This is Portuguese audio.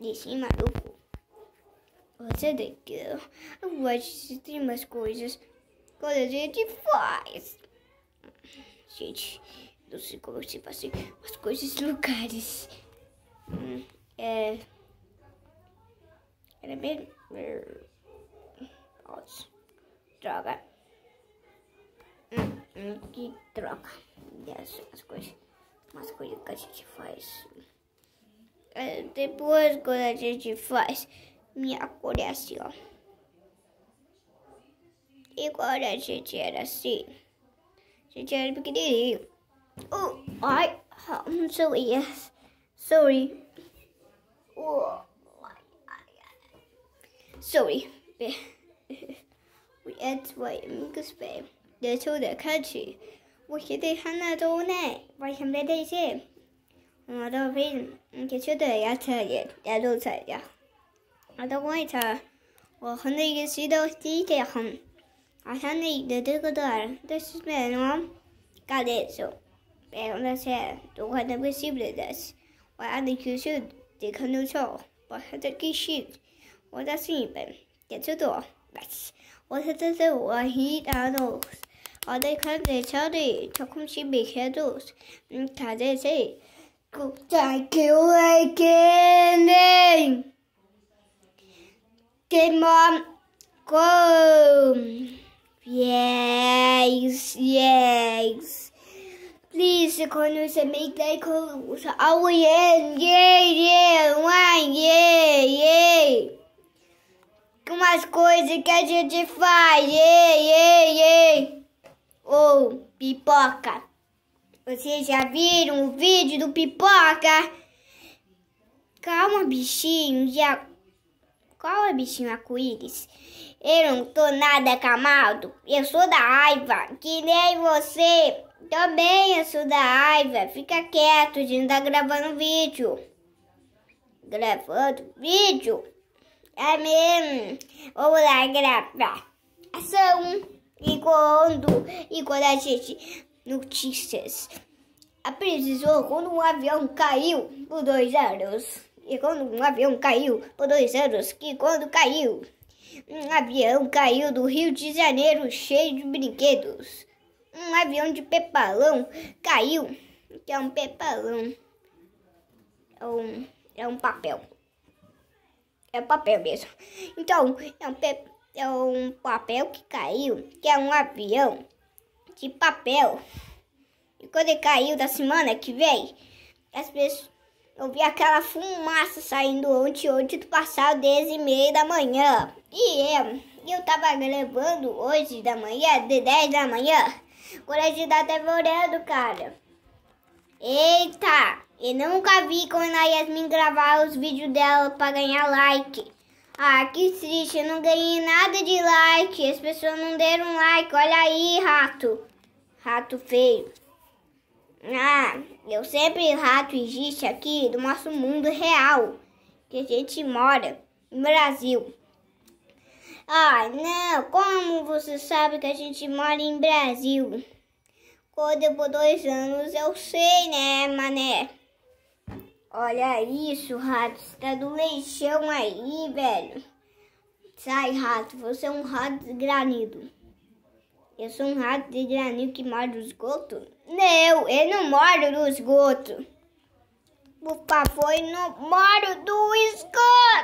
de cima do cu. Você daqui, eu vou assistir umas coisas que a gente faz. Gente, não sei como se sei passei as coisas lugares. Hum, é. Era bem. Hum, nossa. Droga. Hum, hum, que droga. Dessas coisas. Umas coisas que a gente faz. depois, quando a gente faz minha cor assim, ó. E quando a gente era assim, a gente era pequenininho. Oh, I, I'm so yes, sorry. Oh, sorry. we at what Mingus Bay. They told the country. 我是对汉娜州内，我想在这些。我都非给缺德牙齿也也露出来呀。我都问他，我和那个谁都第一天红，好像那个这个的，但是没人干的手，别人那些都快那个受不了的，我按的学校得看到手，我还在继续，我再试一遍，也知道，我现在在我一打到。我哋佢哋手里，就空氣未開到，唔睇得死。Like you awakening. Came on, go. Yes, yes. Please, quando você make that close. Oh, yeah, yeah, yeah, one, yeah, yeah. Com as coisas que a gente faz, yeah, yeah, yeah. Oh, pipoca. Vocês já viram o vídeo do pipoca? Calma, bichinho. Já... Qual é bichinho arco-íris? Eu não tô nada acamado. Eu sou da raiva, que nem você. Também eu sou da raiva. Fica quieto, a gente tá gravando vídeo. Gravando vídeo? É mesmo. Vamos lá gravar. Ação. E quando, e quando a gente notícias. Aprecisou quando um avião caiu por dois anos. E quando um avião caiu por dois anos, que quando caiu, um avião caiu do Rio de Janeiro cheio de brinquedos. Um avião de pepalão caiu, que é um pepalão. É um, é um papel. É papel mesmo. Então, é um, pe, é um papel que caiu, que é um avião de papel. E quando caiu da semana que vem, as pessoas. Eu vi aquela fumaça saindo ontem, ontem do passado, 10 e meia da manhã. E é, eu, eu tava gravando hoje da manhã, de 10 da manhã. Quando a gente tá devorando, cara. Eita! Eu nunca vi quando a Yasmin gravar os vídeos dela pra ganhar like. Ah, que triste, eu não ganhei nada de like. As pessoas não deram like. Olha aí, rato rato feio. Ah, eu sempre rato existe aqui do nosso mundo real, que a gente mora no Brasil. Ah, não, como você sabe que a gente mora em Brasil? Quando eu por dois anos eu sei, né, mané? Olha isso, rato, você tá do leixão aí, velho. Sai, rato, você é um rato granido. Eu sou um rato de granil que mora no esgoto? Não, eu não moro no esgoto. O favor, eu não moro no esgoto.